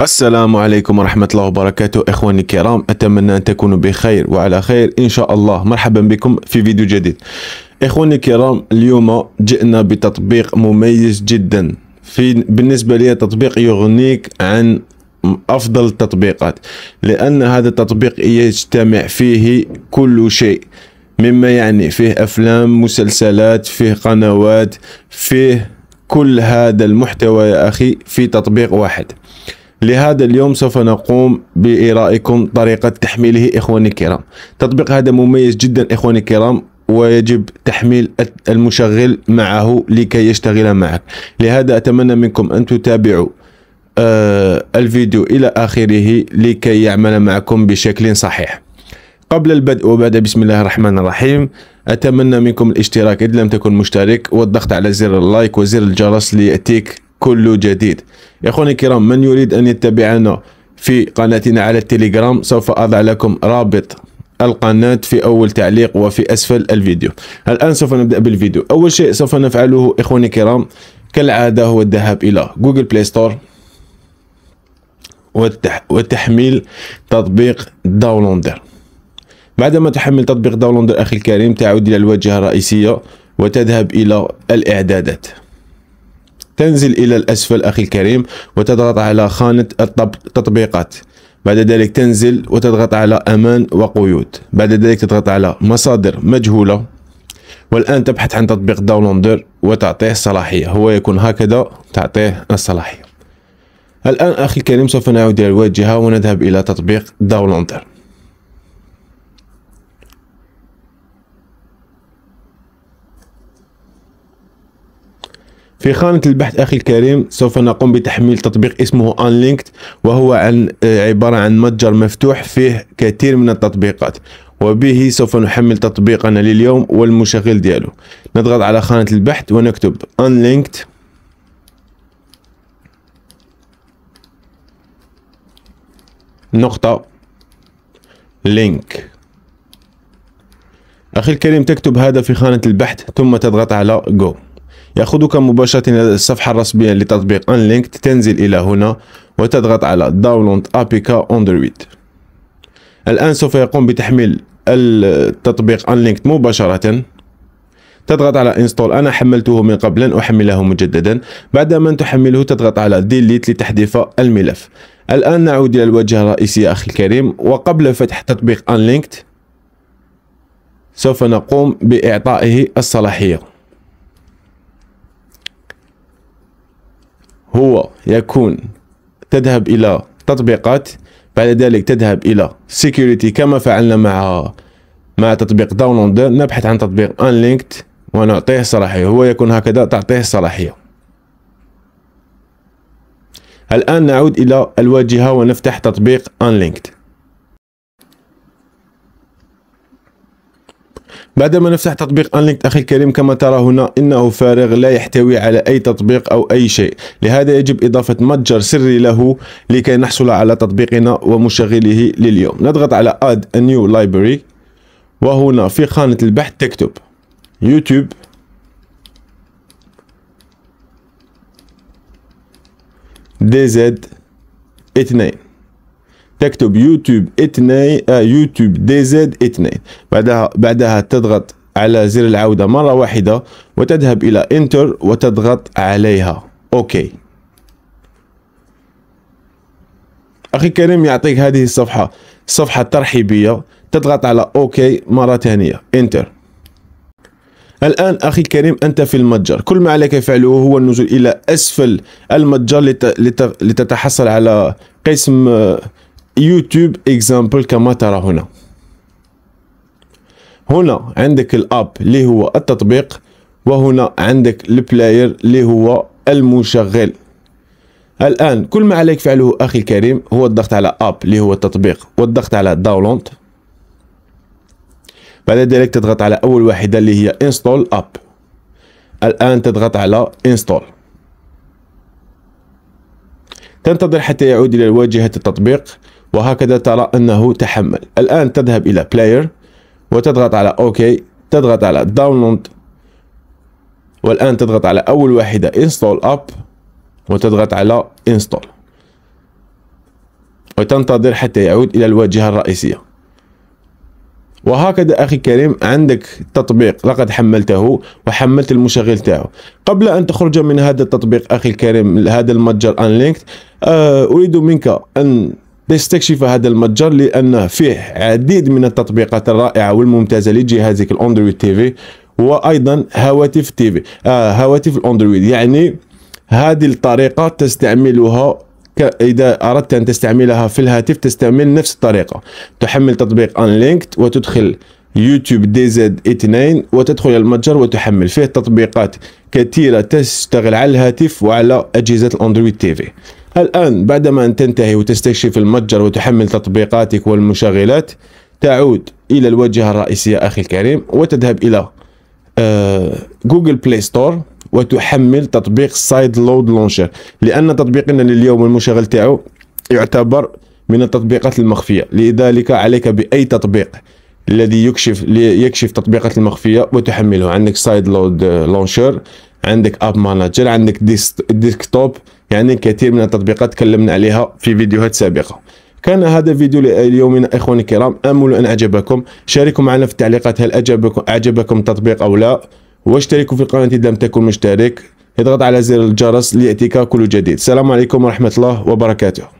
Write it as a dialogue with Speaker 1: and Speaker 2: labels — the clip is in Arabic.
Speaker 1: السلام عليكم ورحمة الله وبركاته إخواني الكرام أتمنى أن تكونوا بخير وعلى خير إن شاء الله مرحبا بكم في فيديو جديد إخواني الكرام اليوم جئنا بتطبيق مميز جدا في بالنسبة لي تطبيق يغنيك عن أفضل التطبيقات لأن هذا التطبيق يجتمع فيه كل شيء مما يعني فيه أفلام مسلسلات فيه قنوات فيه كل هذا المحتوى يا أخي في تطبيق واحد لهذا اليوم سوف نقوم بإرائكم طريقة تحميله إخواني الكرام تطبيق هذا مميز جدا إخواني الكرام ويجب تحميل المشغل معه لكي يشتغل معك لهذا أتمنى منكم أن تتابعوا آه، الفيديو إلى آخره لكي يعمل معكم بشكل صحيح قبل البدء وبعد بسم الله الرحمن الرحيم أتمنى منكم الاشتراك إذا لم تكن مشترك والضغط على زر اللايك وزر الجرس ليأتيك كل جديد يا اخواني الكرام من يريد ان يتبعنا في قناتنا على التليجرام سوف اضع لكم رابط القناة في أول تعليق وفي أسفل الفيديو الآن سوف نبدأ بالفيديو أول شيء سوف نفعله إخواني الكرام كالعادة هو الذهاب إلى جوجل بلاي ستور والتح... وتحميل تطبيق داونلودر بعدما تحمل تطبيق داونلودر أخي الكريم تعود إلى الواجهة الرئيسية وتذهب إلى الإعدادات تنزل إلى الأسفل أخي الكريم وتضغط على خانة التطبيقات بعد ذلك تنزل وتضغط على أمان وقيود بعد ذلك تضغط على مصادر مجهولة والآن تبحث عن تطبيق داونلودر وتعطيه الصلاحية هو يكون هكذا تعطيه الصلاحية الآن أخي الكريم سوف نعود إلى الواجهة ونذهب إلى تطبيق داونلودر في خانة البحث أخي الكريم سوف نقوم بتحميل تطبيق اسمه Unlinked وهو عن آه، عبارة عن متجر مفتوح فيه كثير من التطبيقات وبه سوف نحمل تطبيقنا لليوم والمشغل دياله نضغط على خانة البحث ونكتب Unlinked نقطة لينك أخي الكريم تكتب هذا في خانة البحث ثم تضغط على Go يأخذك مباشرة إلى الصفحة الرسمية لتطبيق انلينكت تنزل إلى هنا وتضغط على داونلود أبيكا أندرويد الآن سوف يقوم بتحميل التطبيق انلينكت مباشرة تضغط على انستول انا حملته من قبل لن احمله مجددا بعد ان تحمله تضغط على ديليت لتحذيف الملف الان نعود الى الواجهه الرئيسيه اخي الكريم وقبل فتح تطبيق انلينكت سوف نقوم باعطائه الصلاحيه هو يكون تذهب إلى تطبيقات بعد ذلك تذهب إلى سيكوريتي كما فعلنا مع مع تطبيق داونلود نبحث عن تطبيق unlinked ونعطيه صلاحية هو يكون هكذا تعطيه صلاحية الآن نعود إلى الواجهة ونفتح تطبيق انلينكت بعدما نفتح تطبيق انلينكد اخي الكريم كما ترى هنا انه فارغ لا يحتوي على اي تطبيق او اي شيء لهذا يجب اضافه متجر سري له لكي نحصل على تطبيقنا ومشغله لليوم نضغط على add نيو new library وهنا في خانة البحث تكتب يوتيوب دي زد اثنين تكتب يوتيوب اثنين آه يوتيوب دي زد اثنين بعدها بعدها تضغط على زر العودة مرة واحدة وتذهب إلى انتر وتضغط عليها اوكي أخي كريم يعطيك هذه الصفحة صفحة ترحيبية تضغط على اوكي مرة ثانية انتر الآن أخي الكريم أنت في المتجر كل ما عليك فعله هو النزول إلى أسفل المتجر لتتحصل على قسم يوتيوب اكزامبل كما ترى هنا هنا عندك الاب اللي هو التطبيق وهنا عندك البلاير اللي هو المشغل الان كل ما عليك فعله اخي الكريم هو الضغط على اب اللي هو التطبيق والضغط على داونلود بعد ذلك تضغط على اول واحده اللي هي انستول اب الان تضغط على انستول تنتظر حتى يعود الى واجهه التطبيق وهكذا ترى أنه تحمل الآن تذهب إلى بلاير وتضغط على أوكي تضغط على داونلود والآن تضغط على أول واحدة انستول أب وتضغط على انستول وتنتظر حتى يعود إلى الواجهة الرئيسية وهكذا أخي كريم عندك تطبيق لقد حملته وحملت المشغل تاعه قبل أن تخرج من هذا التطبيق أخي الكريم هذا المتجر أنلينكت آه، أريد منك أن نستكشف هذا المتجر لان فيه عديد من التطبيقات الرائعة والممتازة لجهازك الأندرويد تي في وأيضا هواتف تي في آه هواتف الأندرويد يعني هذه الطريقة تستعملها إذا أردت أن تستعملها في الهاتف تستعمل نفس الطريقة تحمل تطبيق أنلينكت وتدخل يوتيوب دي زد 2 وتدخل المتجر وتحمل فيه تطبيقات كثيرة تشتغل على الهاتف وعلى أجهزة الأندرويد تي في الآن بعدما أن تنتهي وتستكشف المتجر وتحمل تطبيقاتك والمشغلات تعود إلى الواجهة الرئيسية أخي الكريم وتذهب إلى جوجل بلاي ستور وتحمل تطبيق سايد لود لونشر لأن تطبيقنا لليوم المشغل تاعو يعتبر من التطبيقات المخفية لذلك عليك بأي تطبيق الذي يكشف يكشف تطبيقات المخفية وتحمله عندك سايد لود لونشر عندك اب مانجر عندك ديسك توب يعني كثير من التطبيقات تكلمنا عليها في فيديوهات سابقه كان هذا فيديو ليومنا اخواني الكرام امل ان اعجبكم شاركوا معنا في التعليقات هل اعجبكم اعجبكم التطبيق او لا واشتركوا في القناه اذا لم تكن مشترك اضغط على زر الجرس لياتيك كل جديد السلام عليكم ورحمه الله وبركاته